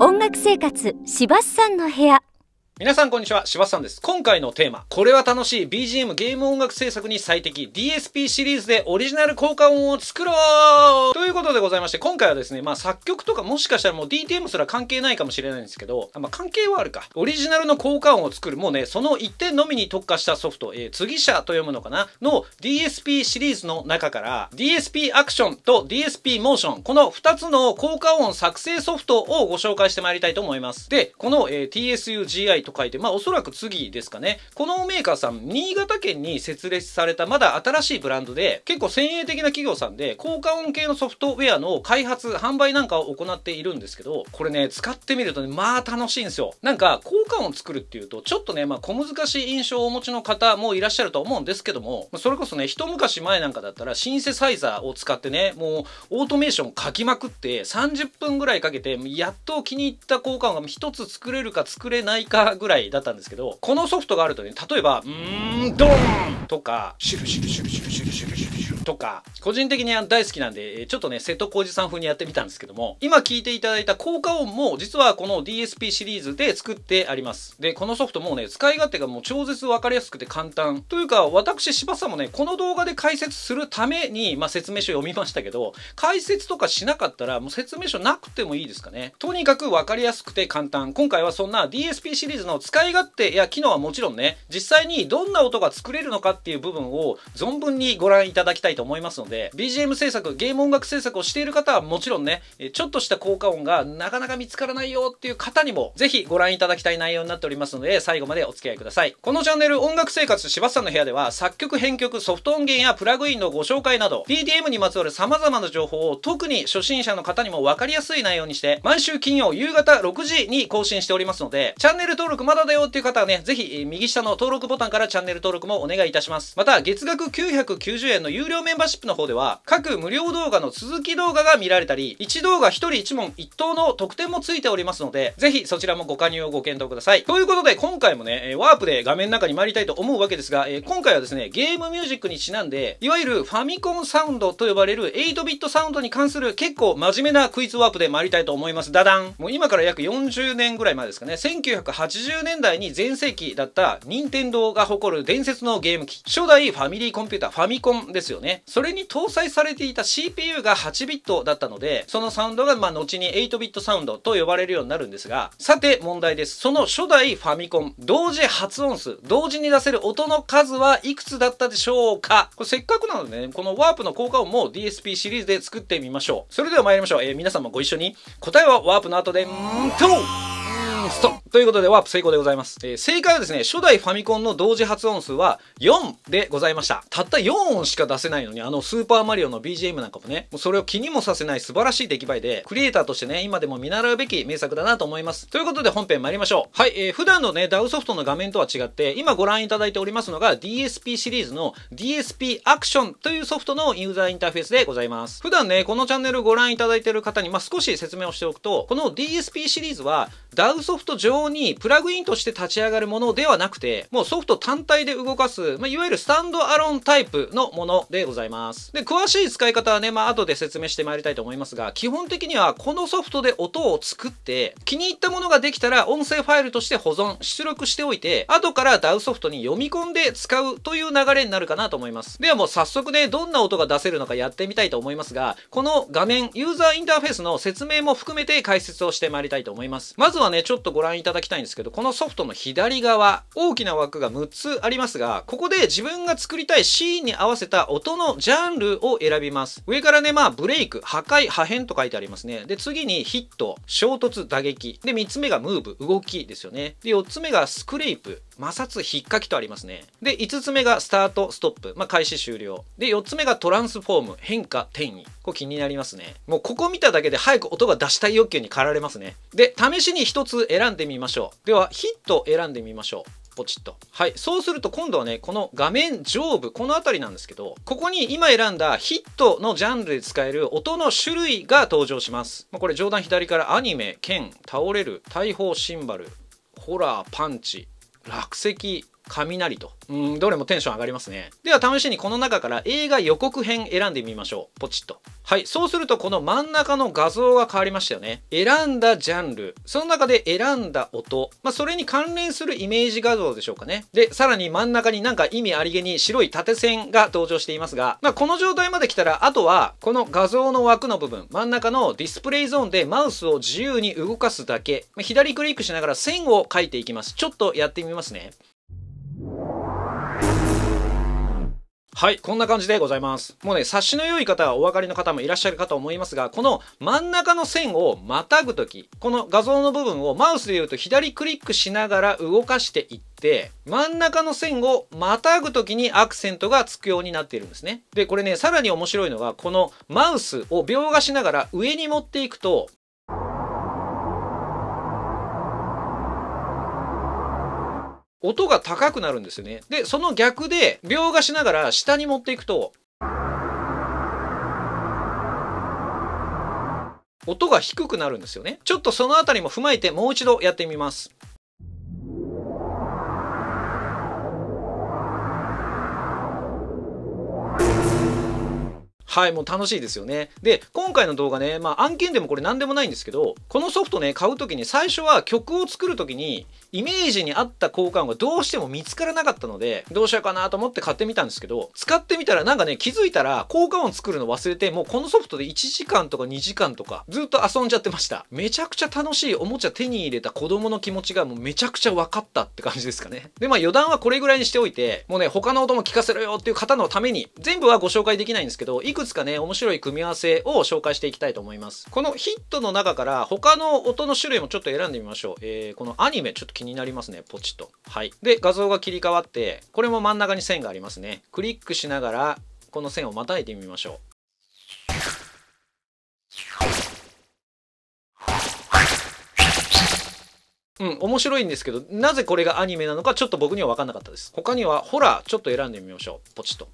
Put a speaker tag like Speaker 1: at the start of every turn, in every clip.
Speaker 1: 音楽生活柴須さんの部屋皆さんこんにちは、柴田さんです。今回のテーマ、これは楽しい BGM ゲーム音楽制作に最適 DSP シリーズでオリジナル効果音を作ろうということでございまして、今回はですね、まあ作曲とかもしかしたらもう DTM すら関係ないかもしれないんですけど、まあ関係はあるか。オリジナルの効果音を作る、もうね、その1点のみに特化したソフト、えー、次者と読むのかなの DSP シリーズの中から DSP アクションと DSP モーション、この2つの効果音作成ソフトをご紹介してまいりたいと思います。で、この、えー、TSUGI と書いて、まあ、おそらく次ですかね。このメーカーさん、新潟県に設立されたまだ新しいブランドで、結構先鋭的な企業さんで、効果音系のソフトウェアの開発、販売なんかを行っているんですけど、これね、使ってみるとね、まあ楽しいんですよ。なんか、効果音作るっていうと、ちょっとね、まあ小難しい印象をお持ちの方もいらっしゃると思うんですけども、それこそね、一昔前なんかだったら、シンセサイザーを使ってね、もう、オートメーション書きまくって、30分ぐらいかけて、やっと気に入った効果音が一つ作れるか作れないかぐらいだったんですけど、このソフトがあるとね、例えば、うーん、ドーンとか、シルシュルシュルシュルシュルシュルシュルシュルとか、個人的に大好きなんで、ちょっとね、瀬戸康史さん風にやってみたんですけども、今聞いていただいた効果音も、実はこの DSP シリーズで作ってあります。で、このソフトもうね、使い勝手がもう超絶分かりやすくて簡単。というか、私、柴さんもね、この動画で解説するために、まあ、説明書読みましたけど、解説とかしなかったら、もう説明書なくてもいいですかね。とにかく分かりやすくて簡単。今回はそんな DSP シリーズの使い勝手や機能はもちろんね、実際にどんな音が作れるのかっていう部分を存分にご覧いただきたいいと思いますので BGM 制作ゲーム音楽制作をしている方はもちろんねちょっとした効果音がなかなか見つからないよっていう方にもぜひご覧いただきたい内容になっておりますので最後までお付き合いくださいこのチャンネル音楽生活柴田さんの部屋では作曲編曲ソフト音源やプラグインのご紹介など DDM にまつわる様々な情報を特に初心者の方にも分かりやすい内容にして毎週金曜夕方6時に更新しておりますのでチャンネル登録まだだよっていう方はねぜひ右下の登録ボタンからチャンネル登録もお願いいたしますまた月額990円の有料料メンバーシップの方では、各無料動画の続き動画が見られたり、1動画1人1問1等の特典もついておりますので、ぜひそちらもご加入をご検討ください。ということで、今回もね、ワープで画面の中に参りたいと思うわけですが、え今回はですね、ゲームミュージックにちなんで、いわゆるファミコンサウンドと呼ばれる8ビットサウンドに関する結構真面目なクイズワープで参りたいと思います。ダダン。もう今から約40年ぐらい前ですかね、1980年代に全盛期だった任天堂が誇る伝説のゲーム機、初代ファミリーコンピュータ、ファミコンですよね。ね。それに搭載されていた CPU が8ビットだったので、そのサウンドがまあ後に8ビットサウンドと呼ばれるようになるんですが、さて問題です。その初代ファミコン、同時発音数、同時に出せる音の数はいくつだったでしょうかこれせっかくなのでね、このワープの効果音も DSP シリーズで作ってみましょう。それでは参りましょう。えー、皆さんもご一緒に、答えはワープの後で、んーとストということで、ワープ成功でございます。えー、正解はですね、初代ファミコンの同時発音数は4でございました。たった4音しか出せないのに、あのスーパーマリオの BGM なんかもね、もうそれを気にもさせない素晴らしい出来栄えで、クリエイターとしてね、今でも見習うべき名作だなと思います。ということで本編参りましょう。はい、えー、普段のね、ダウソフトの画面とは違って、今ご覧いただいておりますのが DSP シリーズの DSP アクションというソフトのユーザーインターフェースでございます。普段ね、このチャンネルご覧いただいている方に、まあ、少し説明をしておくと、この DSP シリーズはダウソフトフト上にプラグインとして立ち上がるものではなくて、もうソフト単体で動かす、まあ、いわゆるスタンドアロンタイプのものでございます。で、詳しい使い方はね、まあ、後で説明してまいりたいと思いますが、基本的にはこのソフトで音を作って、気に入ったものができたら音声ファイルとして保存、出力しておいて、後から DAW ソフトに読み込んで使うという流れになるかなと思います。ではもう早速ね、どんな音が出せるのかやってみたいと思いますが、この画面、ユーザーインターフェースの説明も含めて解説をしてまいりたいと思います。まずはね、ちょっととご覧いただきたいんですけど、このソフトの左側、大きな枠が6つありますが、ここで自分が作りたいシーンに合わせた音のジャンルを選びます。上からね、まあ、ブレイク、破壊、破片と書いてありますね。で、次にヒット、衝突、打撃。で、3つ目がムーブ、動きですよね。で、4つ目がスクレープ、摩擦引っかきとありますね。で、5つ目がスタート、ストップ。まあ、開始終了。で、4つ目がトランスフォーム、変化、転移。これ気になりますね。もうここ見ただけで早く音が出したい欲求に駆られますね。で、試しに1つ選んでみましょう。では、ヒット選んでみましょう。ポチッと。はい。そうすると今度はね、この画面上部、この辺りなんですけど、ここに今選んだヒットのジャンルで使える音の種類が登場します。まあ、これ上段左からアニメ、剣、倒れる、大砲、シンバル、ホラー、パンチ、落石雷と。うん、どれもテンション上がりますね。では試しにこの中から映画予告編選んでみましょう。ポチッと。はい、そうするとこの真ん中の画像が変わりましたよね。選んだジャンル、その中で選んだ音、まあ、それに関連するイメージ画像でしょうかね。で、さらに真ん中になんか意味ありげに白い縦線が登場していますが、まあ、この状態まで来たら、あとはこの画像の枠の部分、真ん中のディスプレイゾーンでマウスを自由に動かすだけ、まあ、左クリックしながら線を描いていきます。ちょっとやってみますね。はい、こんな感じでございます。もうね、察しの良い方はお分かりの方もいらっしゃるかと思いますが、この真ん中の線をまたぐとき、この画像の部分をマウスで言うと左クリックしながら動かしていって、真ん中の線をまたぐときにアクセントがつくようになっているんですね。で、これね、さらに面白いのが、このマウスを描画しながら上に持っていくと、音が高くなるんですよね。で、その逆で、描画しながら下に持っていくと、音が低くなるんですよね。ちょっとそのあたりも踏まえてもう一度やってみます。はいもう楽しいですよねで今回の動画ねまあ案件でもこれ何でもないんですけどこのソフトね買う時に最初は曲を作る時にイメージに合った効果音がどうしても見つからなかったのでどうしようかなと思って買ってみたんですけど使ってみたらなんかね気づいたら効果音作るの忘れてもうこのソフトで1時間とか2時間とかずっと遊んじゃってましためちゃくちゃ楽しいおもちゃ手に入れた子供の気持ちがもうめちゃくちゃ分かったって感じですかねでまあ余談はこれぐらいにしておいてもうね他の音も聞かせろよっていう方のために全部はご紹介できないんですけどいくくつかね面白い組み合わせを紹介していきたいと思いますこのヒットの中から他の音の種類もちょっと選んでみましょう、えー、このアニメちょっと気になりますねポチッとはいで画像が切り替わってこれも真ん中に線がありますねクリックしながらこの線をまたいでみましょううん、面白いんですけど、なぜこれがアニメなのかちょっと僕には分かんなかったです。他には、ホラーちょっと選んでみましょう。ポチッと。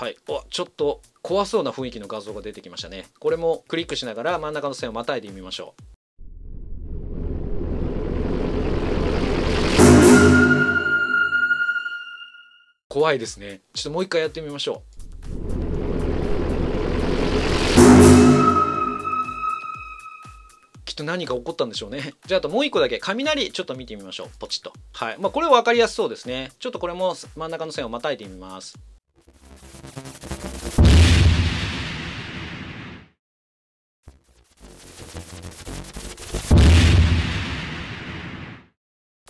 Speaker 1: はい、おちょっと怖そうな雰囲気の画像が出てきましたねこれもクリックしながら真ん中の線をまたいでみましょう怖いですねちょっともう一回やってみましょうきっと何か起こったんでしょうねじゃああともう一個だけ雷ちょっと見てみましょうポチッとはいまあこれ分かりやすそうですねちょっとこれも真ん中の線をまたいでみます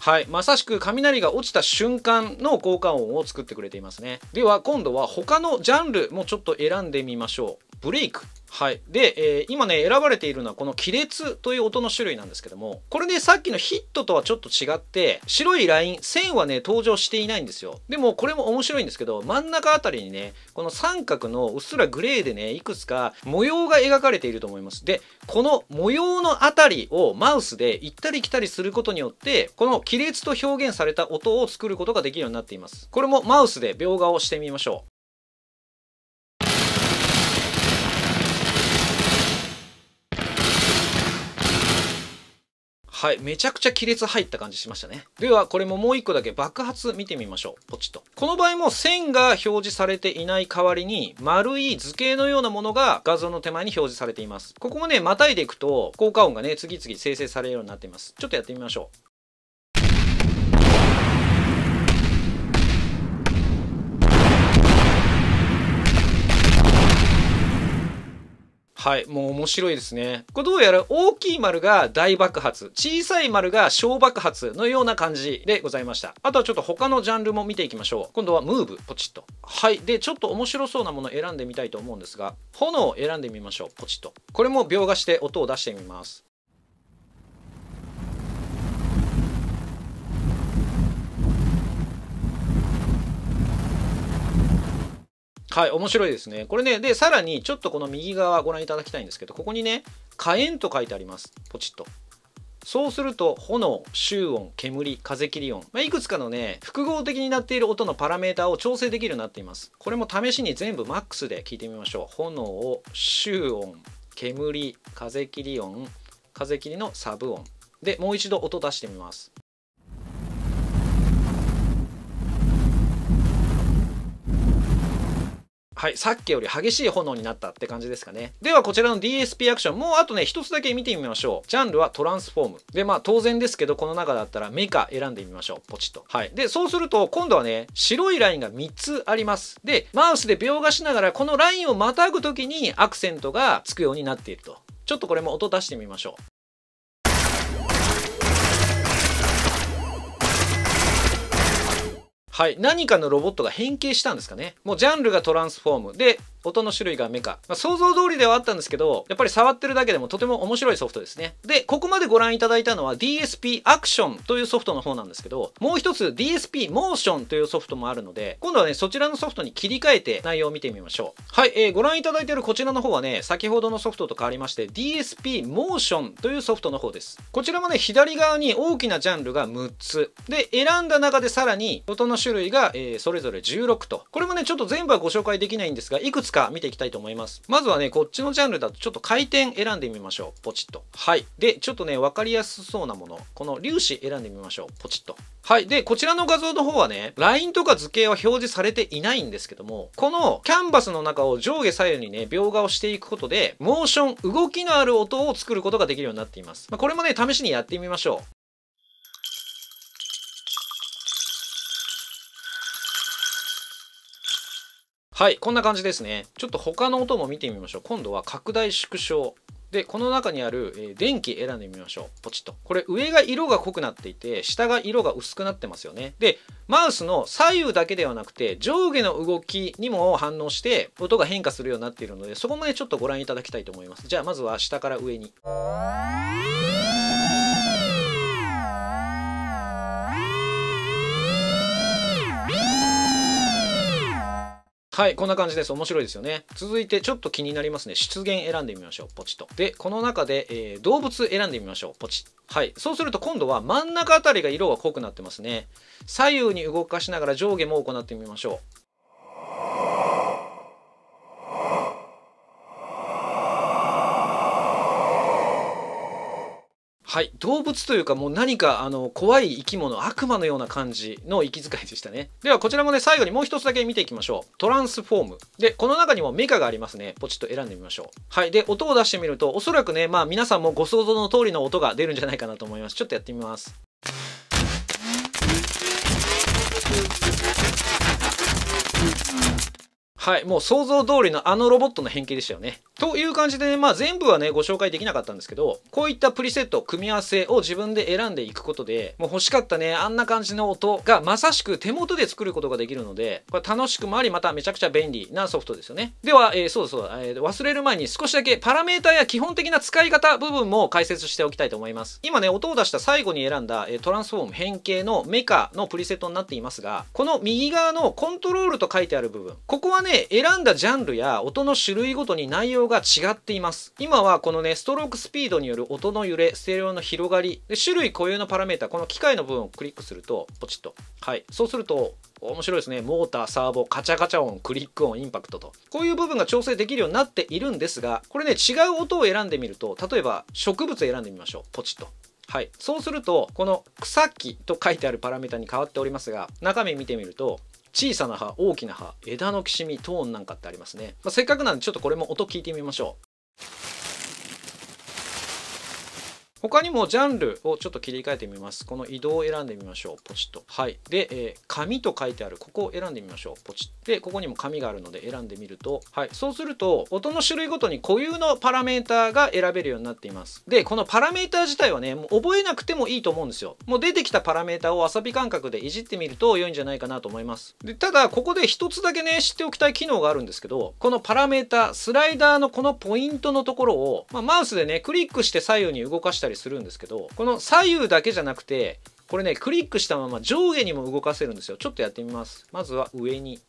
Speaker 1: はい、まさしく雷が落ちた瞬間の効果音を作ってくれていますねでは今度は他のジャンルもちょっと選んでみましょうブレイクはい、で、えー、今ね選ばれているのはこの亀裂という音の種類なんですけどもこれねさっきのヒットとはちょっと違って白いライン線はね登場していないんですよでもこれも面白いんですけど真ん中あたりにねこの三角のうっすらグレーでねいくつか模様が描かれていると思いますでこの模様のあたりをマウスで行ったり来たりすることによってこの亀裂と表現された音を作ることができるようになっていますこれもマウスで描画をしてみましょうはいめちゃくちゃ亀裂入った感じしましたねではこれももう1個だけ爆発見てみましょうポチッとこの場合も線が表示されていない代わりに丸い図形のようなものが画像の手前に表示されていますここもねまたいでいくと効果音がね次々生成されるようになっていますちょっとやってみましょうはい、もう面白いですね。これどうやら大きい丸が大爆発、小さい丸が小爆発のような感じでございました。あとはちょっと他のジャンルも見ていきましょう。今度はムーブ、ポチッと。はい、で、ちょっと面白そうなもの選んでみたいと思うんですが、炎を選んでみましょう、ポチッと。これも描画して音を出してみます。はい、面白いですね。これね、で、さらにちょっとこの右側ご覧いただきたいんですけど、ここにね、火炎と書いてあります。ポチッと。そうすると、炎、周音、煙、風切り音、まあ、いくつかのね、複合的になっている音のパラメータを調整できるようになっています。これも試しに全部マックスで聞いてみましょう。炎、周音、煙、風切り音、風切りのサブ音。で、もう一度音出してみます。はい、さっきより激しい炎になったって感じですかね。ではこちらの DSP アクション、もうあとね、一つだけ見てみましょう。ジャンルはトランスフォーム。で、まあ当然ですけど、この中だったらメカ選んでみましょう。ポチッと。はい。で、そうすると、今度はね、白いラインが3つあります。で、マウスで描画しながら、このラインをまたぐ時にアクセントがつくようになっていると。ちょっとこれも音出してみましょう。はい何かのロボットが変形したんですかねもうジャンルがトランスフォームで音の種類がメカ、まあ、想像通りではあったんですけどやっぱり触ってるだけでもとても面白いソフトですねでここまでご覧いただいたのは DSP アクションというソフトの方なんですけどもう一つ DSP モーションというソフトもあるので今度はねそちらのソフトに切り替えて内容を見てみましょうはい、えー、ご覧いただいているこちらの方はね先ほどのソフトと変わりまして DSP モーションというソフトの方ですこちらもね左側に大きなジャンルが6つで選んだ中でさらに音の種類が、えー、それぞれ16とこれもねちょっと全部はご紹介できないんですがいくつつか見ていきたいと思います。まずはね、こっちのジャンルだとちょっと回転選んでみましょう。ポチッと。はい。で、ちょっとね、わかりやすそうなもの。この粒子選んでみましょう。ポチッと。はい。で、こちらの画像の方はね、ラインとか図形は表示されていないんですけども、このキャンバスの中を上下左右にね、描画をしていくことで、モーション、動きのある音を作ることができるようになっています。まあ、これもね、試しにやってみましょう。はいこんな感じですねちょっと他の音も見てみましょう今度は拡大縮小でこの中にある、えー、電気選んでみましょうポチッとこれ上が色が濃くなっていて下が色が薄くなってますよねでマウスの左右だけではなくて上下の動きにも反応して音が変化するようになっているのでそこまでちょっとご覧いただきたいと思いますじゃあまずは下から上にはい、こんな感じです。面白いですよね。続いて、ちょっと気になりますね。出現選んでみましょう。ポチッと。で、この中で、えー、動物選んでみましょう。ポチッ。はい。そうすると、今度は真ん中あたりが色が濃くなってますね。左右に動かしながら上下も行ってみましょう。はい動物というかもう何かあの怖い生き物悪魔のような感じの息遣いでしたねではこちらもね最後にもう一つだけ見ていきましょうトランスフォームでこの中にもメカがありますねポチッと選んでみましょうはいで音を出してみるとおそらくねまあ皆さんもご想像の通りの音が出るんじゃないかなと思いますちょっとやってみますはいもう想像通りのあのロボットの変形でしたよねという感じで、ね、まあ、全部はねご紹介できなかったんですけどこういったプリセット組み合わせを自分で選んでいくことでもう欲しかったねあんな感じの音がまさしく手元で作ることができるのでこれ楽しくもありまためちゃくちゃ便利なソフトですよねでは、えー、そうだそうだ、えー、忘れる前に少しだけパラメータや基本的な使い方部分も解説しておきたいと思います今ね音を出した最後に選んだ、えトランスフォーム変形のメカのプリセットになっていますがこの右側のコントロールと書いてある部分ここはね選んだジャンルや音の種類ごとに内容が違っています。今はこのね、ストロークスピードによる音の揺れ、ステレオの広がり、で種類固有のパラメータ、この機械の部分をクリックすると、ポチッと。はい。そうすると、面白いですね。モーター、サーボ、カチャカチャ音、クリック音、インパクトと。こういう部分が調整できるようになっているんですが、これね、違う音を選んでみると、例えば植物選んでみましょう。ポチッと。はい、そうするとこの「草木」と書いてあるパラメータに変わっておりますが中身見てみると小さな葉大きな葉枝のきしみトーンなんかってありますね、まあ、せっかくなんでちょっとこれも音聞いてみましょう他にもジャンルをちょっと切り替えてみます。この移動を選んでみましょう。ポチッと。はい。で、えー、紙と書いてある、ここを選んでみましょう。ポチッ。で、ここにも紙があるので選んでみると、はい。そうすると、音の種類ごとに固有のパラメーターが選べるようになっています。で、このパラメーター自体はね、もう覚えなくてもいいと思うんですよ。もう出てきたパラメーターを遊び感覚でいじってみると良いんじゃないかなと思います。で、ただ、ここで一つだけね、知っておきたい機能があるんですけど、このパラメーター、スライダーのこのポイントのところを、まあ、マウスでね、クリックして左右に動かしたたりするんですけどこの左右だけじゃなくてこれねクリックしたまま上下にも動かせるんですよちょっとやってみますまずは上に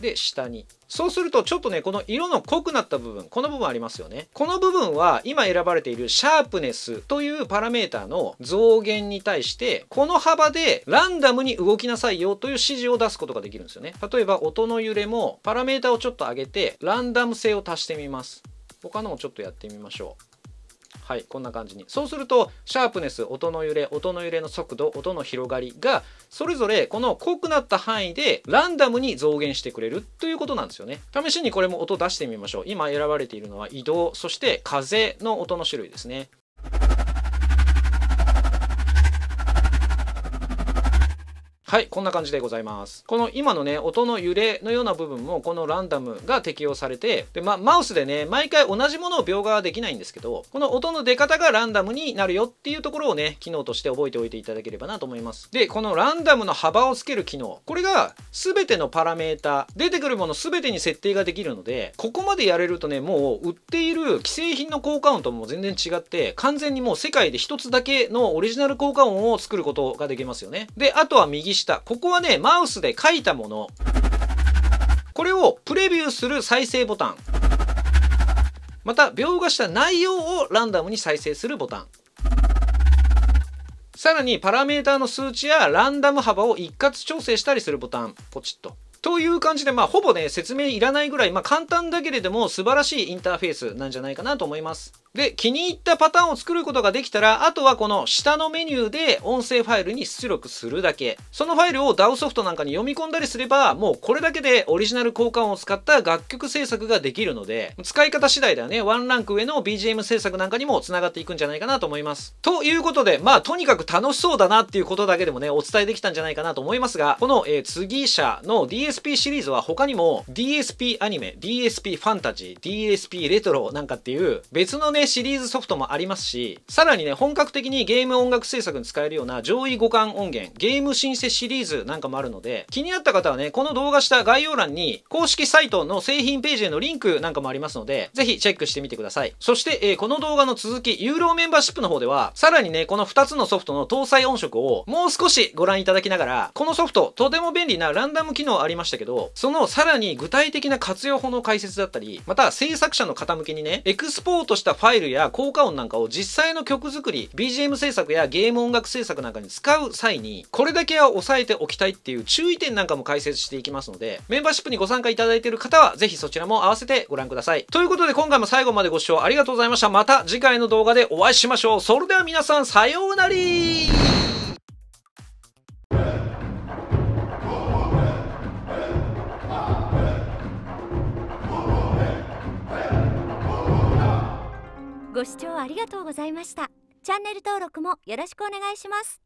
Speaker 1: で下にそうするとちょっとねこの色の濃くなった部分この部分ありますよねこの部分は今選ばれているシャープネスというパラメータの増減に対してこの幅でランダムに動きなさいよという指示を出すことができるんですよね例えば音の揺れもパラメータをちょっと上げてランダム性を足してみます他のもちょっとやってみましょうはいこんな感じにそうするとシャープネス音の揺れ音の揺れの速度音の広がりがそれぞれこの濃くなった範囲でランダムに増減してくれるということなんですよね試しにこれも音出してみましょう今選ばれているのは移動そして風の音の種類ですねはいこんな感じでございますこの今のね音の揺れのような部分もこのランダムが適用されてで、ま、マウスでね毎回同じものを描画はできないんですけどこの音の出方がランダムになるよっていうところをね機能として覚えておいていただければなと思いますでこのランダムの幅をつける機能これが全てのパラメータ出てくるもの全てに設定ができるのでここまでやれるとねもう売っている既製品の効果音とも全然違って完全にもう世界で一つだけのオリジナル効果音を作ることができますよねであとは右下ここはねマウスで書いたものこれをプレビューする再生ボタンまた描画した内容をランダムに再生するボタンさらにパラメータの数値やランダム幅を一括調整したりするボタンポチッとという感じで、まあ、ほぼね、説明いらないぐらい、まあ、簡単だけれども、素晴らしいインターフェースなんじゃないかなと思います。で、気に入ったパターンを作ることができたら、あとはこの下のメニューで音声ファイルに出力するだけ。そのファイルを DAO ソフトなんかに読み込んだりすれば、もうこれだけでオリジナル交換を使った楽曲制作ができるので、使い方次第ではね、ワンランク上の BGM 制作なんかにも繋がっていくんじゃないかなと思います。ということで、まあ、とにかく楽しそうだなっていうことだけでもね、お伝えできたんじゃないかなと思いますが、この、えー、次社の DS DSP シリーズは他にも DSP アニメ、DSP ファンタジー、DSP レトロなんかっていう別のね、シリーズソフトもありますし、さらにね、本格的にゲーム音楽制作に使えるような上位互換音源、ゲームシンセシリーズなんかもあるので、気になった方はね、この動画下概要欄に公式サイトの製品ページへのリンクなんかもありますので、ぜひチェックしてみてください。そして、えー、この動画の続き、ユーロメンバーシップの方では、さらにね、この2つのソフトの搭載音色をもう少しご覧いただきながら、このソフト、とても便利なランダム機能ありますましたけど、そのさらに具体的な活用法の解説だったり、また制作者の方向けにね、エクスポートしたファイルや効果音なんかを実際の曲作り、BGM 制作やゲーム音楽制作なんかに使う際に、これだけは押さえておきたいっていう注意点なんかも解説していきますので、メンバーシップにご参加いただいている方は、ぜひそちらも合わせてご覧ください。ということで今回も最後までご視聴ありがとうございました。また次回の動画でお会いしましょう。それでは皆さん、さようならご視聴ありがとうございましたチャンネル登録もよろしくお願いします